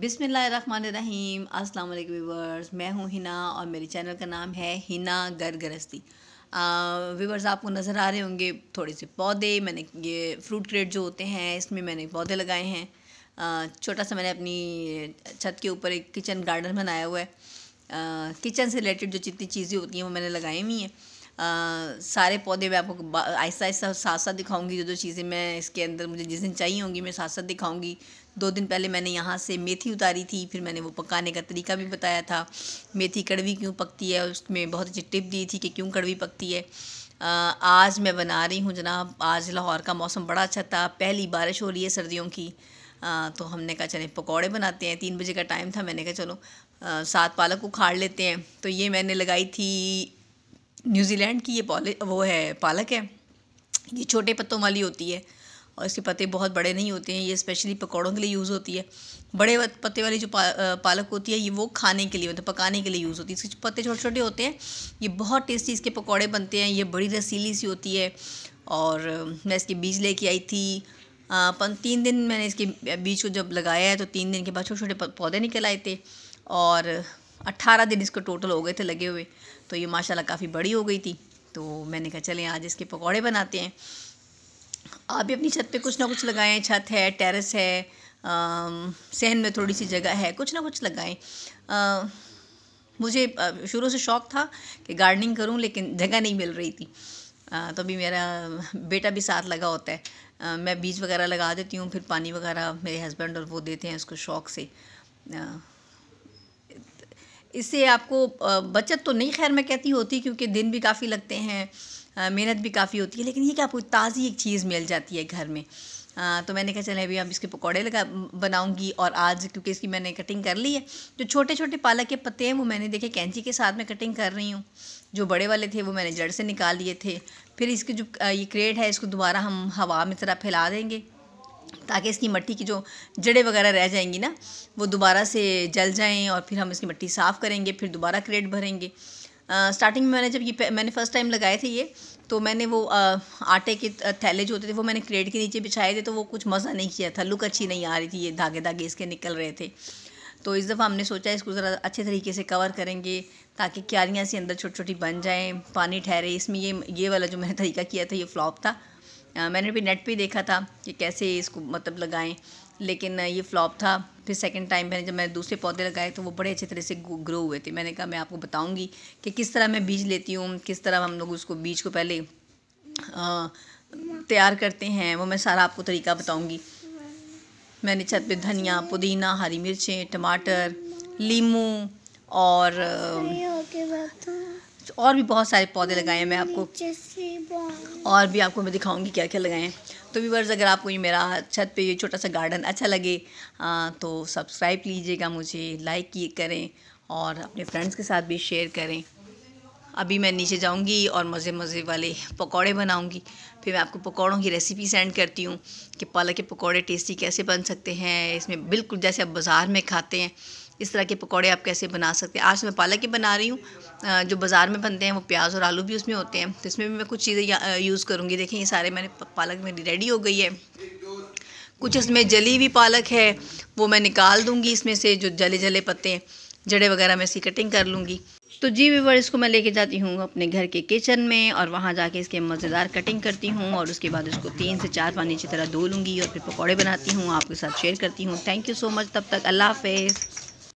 अस्सलाम वालेकुम वीवर्स मैं हूँ हिना और मेरे चैनल का नाम है हिना गर गृहस्थी व्यूवर्स आपको नज़र आ रहे होंगे थोड़े से पौधे मैंने ये फ्रूट क्रेट जो होते हैं इसमें मैंने पौधे लगाए हैं छोटा सा मैंने अपनी छत के ऊपर एक किचन गार्डन बनाया हुआ है किचन से रिलेटेड जो जितनी चीज़ें होती हैं वो मैंने लगाई हुई हैं आ, सारे पौधे मैं आपको आहिस्ता आहिस्ता साथ साथ दिखाऊंगी जो जो चीज़ें मैं इसके अंदर मुझे जिस दिन चाहिए होंगी मैं साथ साथ दिखाऊंगी दो दिन पहले मैंने यहाँ से मेथी उतारी थी फिर मैंने वो पकाने का तरीका भी बताया था मेथी कड़वी क्यों पकती है उसमें बहुत अच्छी टिप दी थी कि क्यों कड़वी पकती है आज मैं बना रही हूँ जनाब आज लाहौर का मौसम बड़ा अच्छा था पहली बारिश हो रही है सर्दियों की आ, तो हमने कहा चले पकौड़े बनाते हैं तीन बजे का टाइम था मैंने कहा चलो सात पालक उखाड़ लेते हैं तो ये मैंने लगाई थी न्यूजीलैंड की ये पॉले वो है पालक है ये छोटे पत्तों वाली होती है और इसके पत्ते बहुत बड़े नहीं होते हैं ये स्पेशली पकौड़ों के लिए यूज़ होती है बड़े पत्ते वाली जो पा, पालक होती है ये वो खाने के लिए मतलब पकाने के लिए यूज़ होती है इसके पत्ते छोटे छोटे होते हैं ये बहुत टेस्टी इसके पकौड़े बनते हैं ये बड़ी रसीली सी होती है और मैं इसके बीज लेके आई थी पन तीन दिन मैंने इसके बीज को जब लगाया है तो तीन दिन के बाद छोटे छोटे पौधे निकल आए थे और अट्ठारह दिन इसको टोटल हो गए थे लगे हुए तो ये माशाल्लाह काफ़ी बड़ी हो गई थी तो मैंने कहा चलें आज इसके पकौड़े बनाते हैं आप भी अपनी छत पे कुछ ना कुछ लगाएं छत है टेरेस है सहन में थोड़ी सी जगह है कुछ ना कुछ लगाएं मुझे शुरू से शौक़ था कि गार्डनिंग करूं लेकिन जगह नहीं मिल रही थी तो अभी मेरा बेटा भी साथ लगा होता है मैं बीज वगैरह लगा देती हूँ फिर पानी वगैरह मेरे हस्बैंड और वो देते हैं उसको शौक़ से इससे आपको बचत तो नहीं खैर मैं कहती होती क्योंकि दिन भी काफ़ी लगते हैं मेहनत भी काफ़ी होती है लेकिन ये क्या आपको ताज़ी एक चीज़ मिल जाती है घर में आ, तो मैंने कहा चले अभी अब इसके पकौड़े लगा बनाऊंगी और आज क्योंकि इसकी मैंने कटिंग कर ली है जो छोटे छोटे पालक के पत्ते हैं वो मैंने देखे कैंची के साथ में कटिंग कर रही हूँ जो बड़े वाले थे वो मैंने जड़ से निकाल लिए थे फिर इसके जो ये क्रेट है इसको दोबारा हम हवा में तरह फैला देंगे ताकि इसकी मट्टी की जो जड़ें वगैरह रह जाएंगी ना वो दोबारा से जल जाएँ और फिर हम इसकी मट्टी साफ़ करेंगे फिर दोबारा क्रेट भरेंगे स्टार्टिंग में मैंने जब ये मैंने फ़र्स्ट टाइम लगाए थे ये तो मैंने वो आ, आटे के थैले जो होते थे वो मैंने क्रेट के नीचे बिछाए थे तो वो कुछ मज़ा नहीं किया था लुक अच्छी नहीं आ रही थी ये धागे धागे इसके निकल रहे थे तो इस दफ़ा हमने सोचा इसको ज़रा अच्छे तरीके से कवर करेंगे ताकि क्यारियाँ से अंदर छोटी छोटी बन जाएँ पानी ठहरे इसमें ये ये वाला जो मैंने तरीका किया था ये फ्लॉप था आ, मैंने भी नेट पे देखा था कि कैसे इसको मतलब लगाएं लेकिन ये फ्लॉप था फिर सेकंड टाइम मैंने जब मैंने दूसरे पौधे लगाए तो वो बड़े अच्छे तरह से ग्रो हुए थे मैंने कहा मैं आपको बताऊंगी कि किस तरह मैं बीज लेती हूँ किस तरह हम लोग उसको बीज को पहले तैयार करते हैं वो मैं सारा आपको तरीका बताऊँगी मैंने छत पर धनिया पुदीना हरी मिर्चें टमाटर लीमू और और भी बहुत सारे पौधे लगाए हैं मैं आपको और भी आपको मैं दिखाऊंगी क्या क्या लगाए हैं तो व्यूवर्स अगर आपको ये मेरा छत पे ये छोटा सा गार्डन अच्छा लगे आ, तो सब्सक्राइब कीजिएगा मुझे लाइक किए करें और अपने फ्रेंड्स के साथ भी शेयर करें अभी मैं नीचे जाऊंगी और मज़े मज़े वाले पकोड़े बनाऊंगी फिर मैं आपको पकोड़ों की रेसिपी सेंड करती हूँ कि पालक के पकौड़े टेस्टी कैसे बन सकते हैं इसमें बिल्कुल जैसे आप बाज़ार में खाते हैं इस तरह के पकौड़े आप कैसे बना सकते हैं आज मैं पालक के बना रही हूँ जो बाज़ार में बनते हैं वो प्याज और आलू भी उसमें होते हैं तो इसमें भी मैं कुछ चीज़ें यूज़ करूँगी देखें ये सारे मैंने पालक मेरी रेडी हो गई है कुछ इसमें जली हुई पालक है वो मैं निकाल दूँगी इसमें से जो जले जले पत्ते जड़े वगैरह मैं इसकी कटिंग कर लूँगी तो जी विवर इसको मैं लेके जाती हूँ अपने घर के किचन में और वहाँ जाके इसके मज़ेदार कटिंग करती हूँ और उसके बाद उसको तीन से चार पानी अच्छी तरह धो लूँगी और फिर पकौड़े बनाती हूँ आपके साथ शेयर करती हूँ थैंक यू सो मच तब तक अल्लाह हाफिज़